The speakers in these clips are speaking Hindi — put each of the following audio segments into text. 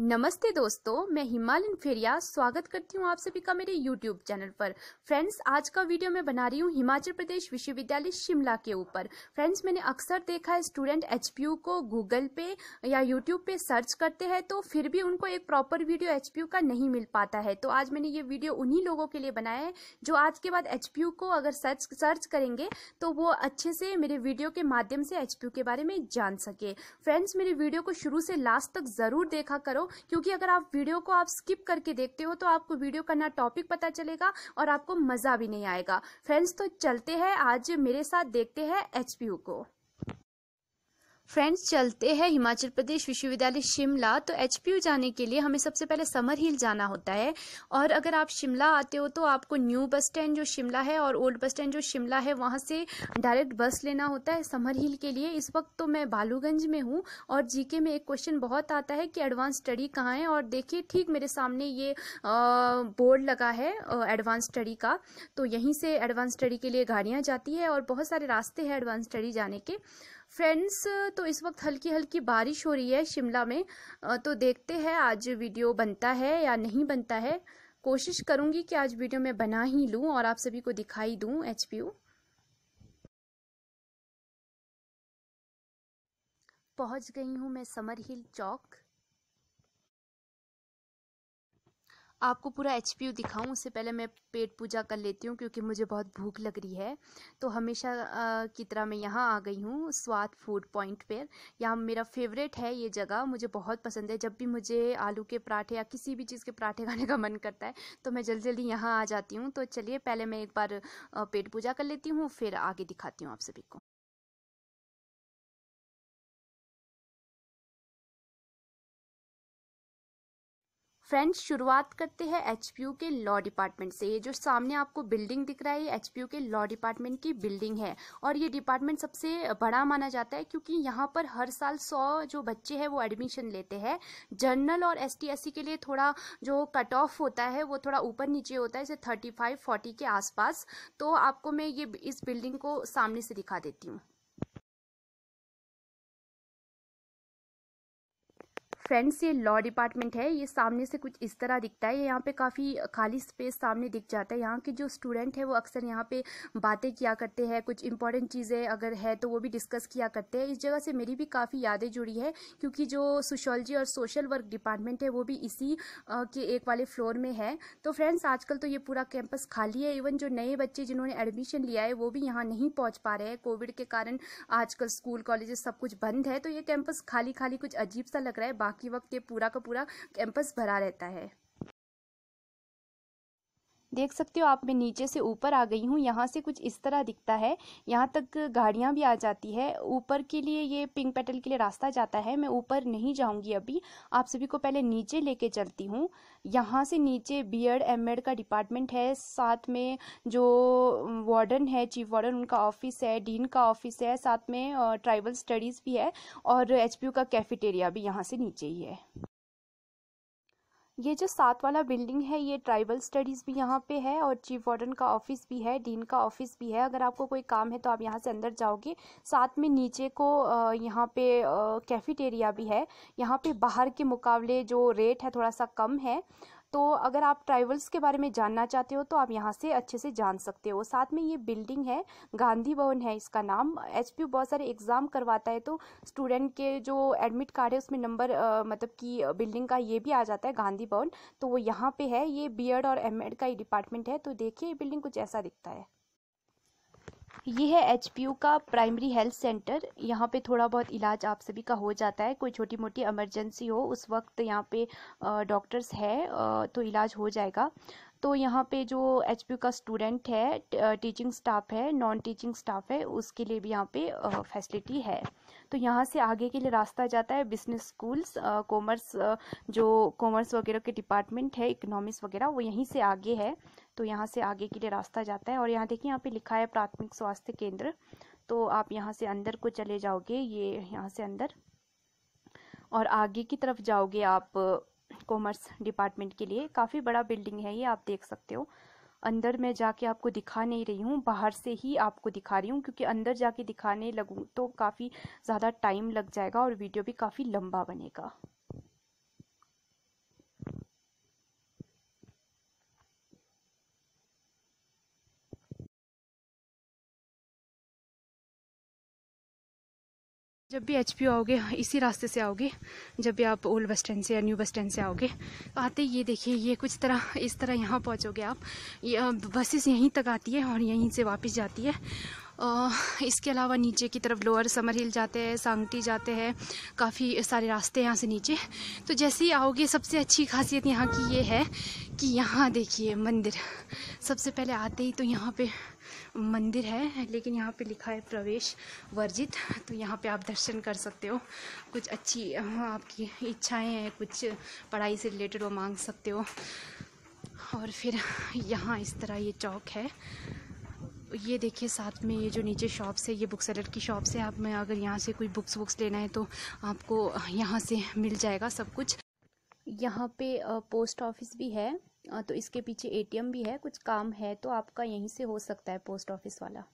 नमस्ते दोस्तों मैं हिमालयन फेरिया स्वागत करती हूँ आप सभी का मेरे YouTube चैनल पर फ्रेंड्स आज का वीडियो मैं बना रही हूँ हिमाचल प्रदेश विश्वविद्यालय शिमला के ऊपर फ्रेंड्स मैंने अक्सर देखा है स्टूडेंट एच को गूगल पे या YouTube पे सर्च करते हैं तो फिर भी उनको एक प्रॉपर वीडियो एच का नहीं मिल पाता है तो आज मैंने ये वीडियो उन्हीं लोगों के लिए बनाया है जो आज के बाद एच को अगर सर्च सर्च करेंगे तो वो अच्छे से मेरे वीडियो के माध्यम से एच के बारे में जान सके फ्रेंड्स मेरे वीडियो को शुरू से लास्ट तक ज़रूर देखा करो क्योंकि अगर आप वीडियो को आप स्किप करके देखते हो तो आपको वीडियो का ना टॉपिक पता चलेगा और आपको मज़ा भी नहीं आएगा फ्रेंड्स तो चलते हैं आज मेरे साथ देखते हैं एच को फ्रेंड्स चलते हैं हिमाचल प्रदेश विश्वविद्यालय शिमला तो एच जाने के लिए हमें सबसे पहले समर हिल जाना होता है और अगर आप शिमला आते हो तो आपको न्यू बस स्टैंड जो शिमला है और ओल्ड बस स्टैंड जो शिमला है वहाँ से डायरेक्ट बस लेना होता है समर हिल के लिए इस वक्त तो मैं बालूगंज में हूँ और जीके में एक क्वेश्चन बहुत आता है कि एडवांस स्टडी कहाँ है और देखिए ठीक मेरे सामने ये बोर्ड लगा है एडवांस स्टडी का तो यहीं से एडवांस स्टडी के लिए गाड़ियाँ जाती है और बहुत सारे रास्ते हैं एडवांस स्टडी जाने के फ्रेंड्स तो इस वक्त हल्की हल्की बारिश हो रही है शिमला में तो देखते हैं आज वीडियो बनता है या नहीं बनता है कोशिश करूंगी कि आज वीडियो में बना ही लूं और आप सभी को दिखाई दूं एच पहुंच गई हूँ मैं समर हिल चौक आपको पूरा एच पी यू दिखाऊँ उससे पहले मैं पेट पूजा कर लेती हूँ क्योंकि मुझे बहुत भूख लग रही है तो हमेशा की तरह मैं यहाँ आ गई हूँ स्वाद फूड पॉइंट पर यहाँ मेरा फेवरेट है ये जगह मुझे बहुत पसंद है जब भी मुझे आलू के पराठे या किसी भी चीज़ के पराठे खाने का मन करता है तो मैं जल्दी जल्दी यहाँ आ जाती हूँ तो चलिए पहले मैं एक बार पेट पूजा कर लेती हूँ फिर आगे दिखाती हूँ आप सभी को फ्रेंड्स शुरुआत करते हैं एच के लॉ डिपार्टमेंट से ये जो सामने आपको बिल्डिंग दिख रहा है ये एच के लॉ डिपार्टमेंट की बिल्डिंग है और ये डिपार्टमेंट सबसे बड़ा माना जाता है क्योंकि यहाँ पर हर साल सौ जो बच्चे हैं वो एडमिशन लेते हैं जर्नल और एस टी के लिए थोड़ा जो कट ऑफ होता है वो थोड़ा ऊपर नीचे होता है जैसे थर्टी फाइव फोर्टी के आसपास तो आपको मैं ये इस बिल्डिंग को सामने से दिखा देती हूँ फ्रेंड्स ये लॉ डिपार्टमेंट है ये सामने से कुछ इस तरह दिखता है यहाँ पे काफ़ी खाली स्पेस सामने दिख जाता है यहाँ के जो स्टूडेंट है वो अक्सर यहाँ पे बातें किया करते हैं कुछ इंपॉर्टेंट चीज़ें अगर है तो वो भी डिस्कस किया करते हैं इस जगह से मेरी भी काफ़ी यादें जुड़ी है क्योंकि जो सोशोलॉजी और सोशल वर्क डिपार्टमेंट है वो भी इसी के एक वाले फ्लोर में है तो फ्रेंड्स आजकल तो ये पूरा कैंपस खाली है इवन जो नए बच्चे जिन्होंने एडमिशन लिया है वो भी यहाँ नहीं पहुँच पा रहे हैं कोविड के कारण आजकल स्कूल कॉलेजेस सब कुछ बंद है तो ये कैंपस खाली खाली कुछ अजीब सा लग रहा है बाकी बाकी वक्त ये पूरा का पूरा कैंपस भरा रहता है देख सकते हो आप मैं नीचे से ऊपर आ गई हूँ यहाँ से कुछ इस तरह दिखता है यहाँ तक गाड़ियाँ भी आ जाती है ऊपर के लिए ये पिंक पेटल के लिए रास्ता जाता है मैं ऊपर नहीं जाऊँगी अभी आप सभी को पहले नीचे लेके चलती हूँ यहाँ से नीचे बी एड एम एड का डिपार्टमेंट है साथ में जो वार्डन है चीफ वार्डन उनका ऑफिस है डीन का ऑफिस है साथ में ट्राइबल स्टडीज़ भी है और एच का कैफेटेरिया भी यहाँ से नीचे ही है ये जो साथ वाला बिल्डिंग है ये ट्राइबल स्टडीज़ भी यहाँ पे है और चीफ वार्डन का ऑफिस भी है डीन का ऑफिस भी है अगर आपको कोई काम है तो आप यहाँ से अंदर जाओगे साथ में नीचे को यहाँ पे कैफेटेरिया भी है यहाँ पे बाहर के मुकाबले जो रेट है थोड़ा सा कम है तो अगर आप ट्राइवल्स के बारे में जानना चाहते हो तो आप यहाँ से अच्छे से जान सकते हो साथ में ये बिल्डिंग है गांधी भवन है इसका नाम एच बहुत सारे एग्ज़ाम करवाता है तो स्टूडेंट के जो एडमिट कार्ड है उसमें नंबर मतलब कि बिल्डिंग का ये भी आ जाता है गांधी भवन तो वो यहाँ पे है ये बी और एम का ही डिपार्टमेंट है तो देखिए ये बिल्डिंग कुछ ऐसा दिखता है ये है एच का प्राइमरी हेल्थ सेंटर यहाँ पे थोड़ा बहुत इलाज आप सभी का हो जाता है कोई छोटी मोटी इमरजेंसी हो उस वक्त यहाँ पे डॉक्टर्स है तो इलाज हो जाएगा तो यहाँ पे जो एच का स्टूडेंट है टीचिंग स्टाफ है नॉन टीचिंग स्टाफ है उसके लिए भी यहाँ पे फैसिलिटी है तो यहाँ से आगे के लिए रास्ता जाता है बिजनेस स्कूल्स कॉमर्स जो कॉमर्स वगैरह के डिपार्टमेंट है इकोनॉमिक्स वगैरह वो यहीं से आगे है तो यहाँ से आगे के लिए रास्ता जाता है और यहाँ देखिए यहाँ पर लिखा है प्राथमिक स्वास्थ्य केंद्र तो आप यहाँ से अंदर को चले जाओगे ये यहाँ से अंदर और आगे की तरफ जाओगे आप कॉमर्स डिपार्टमेंट के लिए काफ़ी बड़ा बिल्डिंग है ये आप देख सकते हो अंदर मैं जाके आपको दिखा नहीं रही हूँ बाहर से ही आपको दिखा रही हूँ क्योंकि अंदर जाके दिखाने लगूँ तो काफ़ी ज़्यादा टाइम लग जाएगा और वीडियो भी काफ़ी लंबा बनेगा जब भी एच आओगे इसी रास्ते से आओगे जब भी आप ओल्ड बस स्टैंड से या न्यू बस स्टैंड से आओगे आते ये देखिए ये कुछ तरह इस तरह यहाँ पहुँचोगे आप ये बसेस यहीं तक आती है और यहीं से वापस जाती है आ, इसके अलावा नीचे की तरफ लोअर समर हिल जाते हैं सांगटी जाते हैं काफ़ी सारे रास्ते यहाँ से नीचे तो जैसे ही आओगे सबसे अच्छी खासियत यहाँ की ये है कि यहाँ देखिए मंदिर सबसे पहले आते ही तो यहाँ पर मंदिर है लेकिन यहाँ पे लिखा है प्रवेश वर्जित तो यहाँ पे आप दर्शन कर सकते हो कुछ अच्छी हाँ, आपकी इच्छाएं हैं कुछ पढ़ाई से रिलेटेड वो मांग सकते हो और फिर यहाँ इस तरह ये चौक है ये देखिए साथ में ये जो नीचे शॉप्स है ये बुक सेलर की शॉप्स है आप मैं अगर यहाँ से कोई बुक्स वुक्स लेना है तो आपको यहाँ से मिल जाएगा सब कुछ यहाँ पे पोस्ट ऑफिस भी है तो इसके पीछे एटीएम भी है कुछ काम है तो आपका यहीं से हो सकता है पोस्ट ऑफिस वाला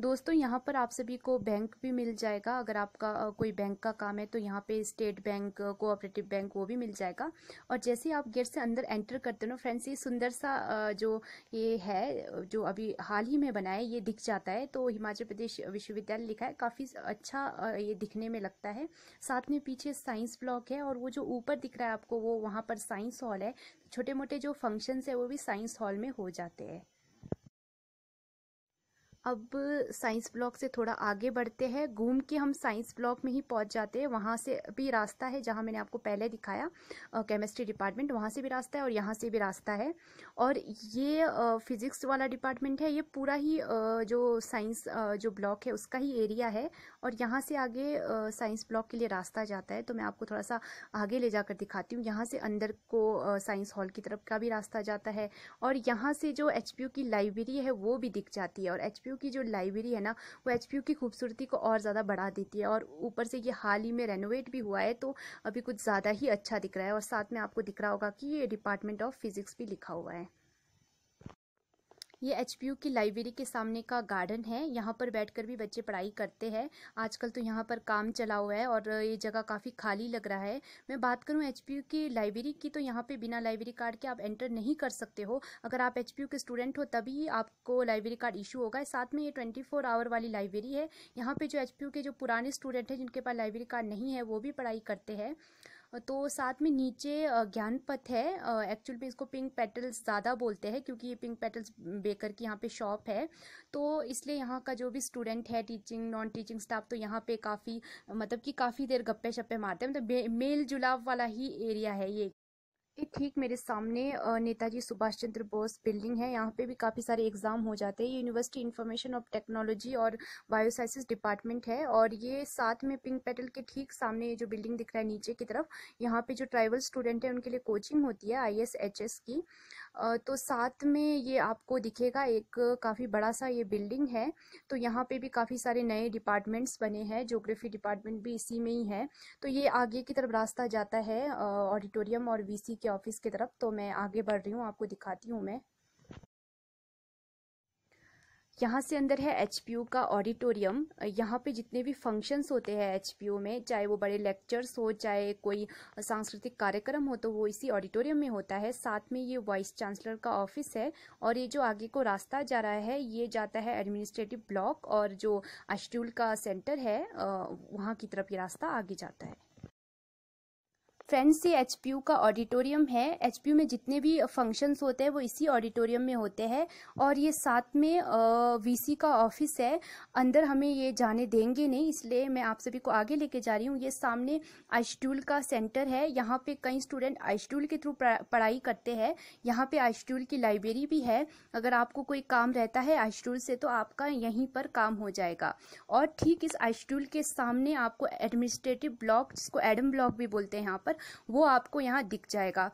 दोस्तों यहाँ पर आप सभी को बैंक भी मिल जाएगा अगर आपका कोई बैंक का काम है तो यहाँ पे स्टेट बैंक कोऑपरेटिव बैंक वो भी मिल जाएगा और जैसे आप गेट से अंदर एंटर करते हो फ्रेंड्स ये सुंदर सा जो ये है जो अभी हाल ही में बना है ये दिख जाता है तो हिमाचल प्रदेश विश्वविद्यालय लिखा है काफ़ी अच्छा ये दिखने में लगता है साथ में पीछे साइंस ब्लॉक है और वो जो ऊपर दिख रहा है आपको वो वहाँ पर साइंस हॉल है छोटे मोटे जो फंक्शंस है वो भी साइंस हॉल में हो जाते हैं अब साइंस ब्लॉक से थोड़ा आगे बढ़ते हैं घूम के हम साइंस ब्लॉक में ही पहुंच जाते हैं वहाँ से भी रास्ता है जहाँ मैंने आपको पहले दिखाया केमिस्ट्री डिपार्टमेंट वहाँ से भी रास्ता है और यहाँ से भी रास्ता है और ये फिज़िक्स वाला डिपार्टमेंट है ये पूरा ही जो साइंस जो ब्लॉक है उसका ही एरिया है और यहाँ से आगे साइंस ब्लॉक के लिए रास्ता जाता है तो मैं आपको थोड़ा सा आगे ले जाकर दिखाती हूँ यहाँ से अंदर को साइंस हॉल की तरफ का भी रास्ता जाता है और यहाँ से जो एच की लाइब्रेरी है वो भी दिख जाती है और एच की जो लाइब्रेरी है ना वो एच की खूबसूरती को और ज़्यादा बढ़ा देती है और ऊपर से ये हाल ही में रेनोवेट भी हुआ है तो अभी कुछ ज़्यादा ही अच्छा दिख रहा है और साथ में आपको दिख रहा होगा कि ये डिपार्टमेंट ऑफ फिजिक्स भी लिखा हुआ है ये एच की लाइब्रेरी के सामने का गार्डन है यहाँ पर बैठकर भी बच्चे पढ़ाई करते हैं आजकल तो यहाँ पर काम चला हुआ है और ये जगह काफ़ी खाली लग रहा है मैं बात करूँ एच की लाइब्रेरी की तो यहाँ पर बिना लाइब्रेरी कार्ड के आप एंटर नहीं कर सकते हो अगर आप एच के स्टूडेंट हो तभी आपको लाइब्रेरी कार्ड इशू होगा साथ में ये ट्वेंटी आवर वाली लाइब्रेरी है यहाँ पर जो एच के जो पुराने स्टूडेंट हैं जिनके पास लाइब्रेरी कार्ड नहीं है वो भी पढ़ाई करते हैं तो साथ में नीचे ज्ञान पथ है एक्चुअल में इसको पिंक पेटल्स ज़्यादा बोलते हैं क्योंकि ये पिंक पेटल्स बेकर की यहाँ पे शॉप है तो इसलिए यहाँ का जो भी स्टूडेंट है टीचिंग नॉन टीचिंग स्टाफ तो यहाँ पे काफ़ी मतलब कि काफ़ी देर गप्पे शप्पे मारते हैं मतलब मेल जुलाव वाला ही एरिया है ये ये ठीक मेरे सामने नेताजी सुभाष चंद्र बोस बिल्डिंग है यहाँ पे भी काफ़ी सारे एग्ज़ाम हो जाते हैं ये यूनिवर्सिटी इन्फॉर्मेशन ऑफ टेक्नोलॉजी और बायोसाइसिस डिपार्टमेंट है और ये साथ में पिंक पेटल के ठीक सामने ये जो बिल्डिंग दिख रहा है नीचे की तरफ यहाँ पे जो ट्राइबल स्टूडेंट है उनके लिए कोचिंग होती है आई की तो साथ में ये आपको दिखेगा एक काफ़ी बड़ा सा ये बिल्डिंग है तो यहाँ पे भी काफ़ी सारे नए डिपार्टमेंट्स बने हैं जोग्राफी डिपार्टमेंट भी इसी में ही है तो ये आगे की तरफ रास्ता जाता है ऑडिटोरियम और वीसी के ऑफिस की तरफ तो मैं आगे बढ़ रही हूँ आपको दिखाती हूँ मैं यहाँ से अंदर है एच का ऑडिटोरियम यहाँ पे जितने भी फंक्शंस होते हैं एच में चाहे वो बड़े लेक्चर्स हो चाहे कोई सांस्कृतिक कार्यक्रम हो तो वो इसी ऑडिटोरियम में होता है साथ में ये वाइस चांसलर का ऑफिस है और ये जो आगे को रास्ता जा रहा है ये जाता है एडमिनिस्ट्रेटिव ब्लॉक और जो अश्ट्यूल का सेंटर है वहाँ की तरफ ये रास्ता आगे जाता है फ्रेंड्स ये एच का ऑडिटोरियम है एच में जितने भी फंक्शंस होते हैं वो इसी ऑडिटोरियम में होते हैं और ये साथ में वी का ऑफिस है अंदर हमें ये जाने देंगे नहीं इसलिए मैं आप सभी को आगे लेके जा रही हूँ ये सामने आइस्टूल का सेंटर है यहाँ पे कई स्टूडेंट आइस्टूल के थ्रू पढ़ाई करते हैं यहाँ पे आइस्टूल की लाइब्रेरी भी है अगर आपको कोई काम रहता है आइस्टूल से तो आपका यहीं पर काम हो जाएगा और ठीक इस आइस्टूल के सामने आपको एडमिनिस्ट्रेटिव ब्लॉक जिसको एडम ब्लॉक भी बोलते हैं यहाँ पर वो आपको यहाँ दिख जाएगा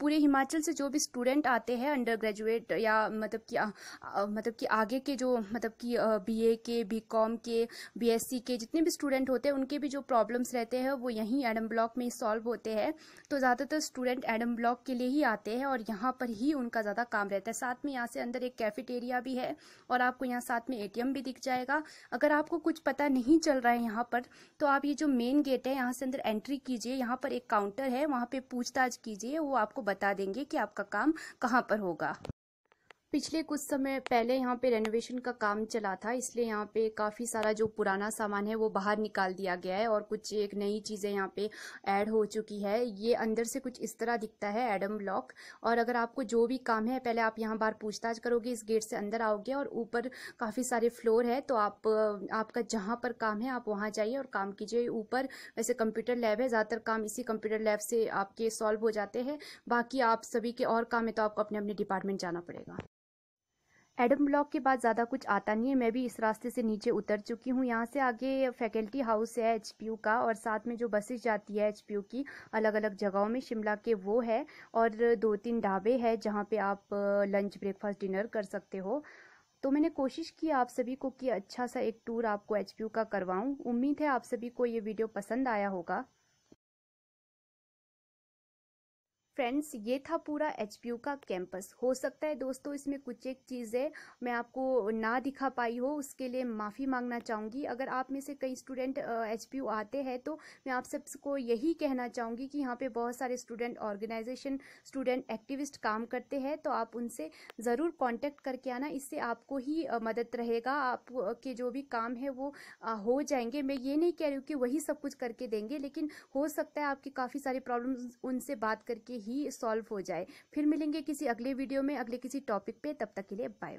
पूरे हिमाचल से जो भी स्टूडेंट आते हैं अंडर ग्रेजुएट या मतलब कि मतलब कि आगे के जो मतलब कि बीए के बी कॉम के बीएससी के जितने भी स्टूडेंट होते हैं उनके भी जो प्रॉब्लम्स रहते हैं वो यहीं एडम ब्लॉक में सॉल्व होते हैं तो ज़्यादातर स्टूडेंट एडम ब्लॉक के लिए ही आते हैं और यहाँ पर ही उनका ज़्यादा काम रहता है साथ में यहाँ से अंदर एक कैफेटेरिया भी है और आपको यहाँ साथ में एटीएम भी दिख जाएगा अगर आपको कुछ पता नहीं चल रहा है यहाँ पर तो आप ये जो मेन गेट है यहाँ से अंदर एंट्री कीजिए यहाँ पर एक एक काउंटर है वहाँ पे पूछताछ कीजिए वो आपको बता देंगे कि आपका काम कहाँ पर होगा पिछले कुछ समय पहले यहाँ पे रेनोवेशन का काम चला था इसलिए यहाँ पे काफ़ी सारा जो पुराना सामान है वो बाहर निकाल दिया गया है और कुछ एक नई चीज़ें यहाँ पे ऐड हो चुकी है ये अंदर से कुछ इस तरह दिखता है एडम ब्लॉक और अगर आपको जो भी काम है पहले आप यहाँ बार पूछताछ करोगे इस गेट से अंदर आओगे और ऊपर काफ़ी सारे फ्लोर है तो आप आपका जहाँ पर काम है आप वहाँ जाइए और काम कीजिए ऊपर वैसे कंप्यूटर लैब है ज़्यादातर काम इसी कंप्यूटर लैब से आपके सॉल्व हो जाते हैं बाकी आप सभी के और काम है तो आपको अपने अपने डिपार्टमेंट जाना पड़ेगा एडम ब्लॉक के बाद ज़्यादा कुछ आता नहीं है मैं भी इस रास्ते से नीचे उतर चुकी हूँ यहाँ से आगे फैकल्टी हाउस है एच का और साथ में जो बसेस जाती है एच की अलग अलग जगहों में शिमला के वो है और दो तीन ढाबे हैं जहाँ पे आप लंच ब्रेकफास्ट डिनर कर सकते हो तो मैंने कोशिश की आप सभी को कि अच्छा सा एक टूर आपको एच का करवाऊँ उम्मीद है आप सभी को ये वीडियो पसंद आया होगा फ्रेंड्स ये था पूरा एच का कैंपस हो सकता है दोस्तों इसमें कुछ एक चीज़ें मैं आपको ना दिखा पाई हो उसके लिए माफ़ी मांगना चाहूँगी अगर आप में से कई स्टूडेंट एच आते हैं तो मैं आप सबको यही कहना चाहूँगी कि यहाँ पे बहुत सारे स्टूडेंट ऑर्गेनाइजेशन स्टूडेंट एक्टिविस्ट काम करते हैं तो आप उनसे ज़रूर कॉन्टेक्ट करके आना इससे आपको ही मदद रहेगा आपके जो भी काम है वो हो जाएंगे मैं ये नहीं कह रही हूँ कि वही सब कुछ करके देंगे लेकिन हो सकता है आपकी काफ़ी सारी प्रॉब्लम उनसे बात करके ही सॉल्व हो जाए फिर मिलेंगे किसी अगले वीडियो में अगले किसी टॉपिक पे तब तक के लिए बाय बाय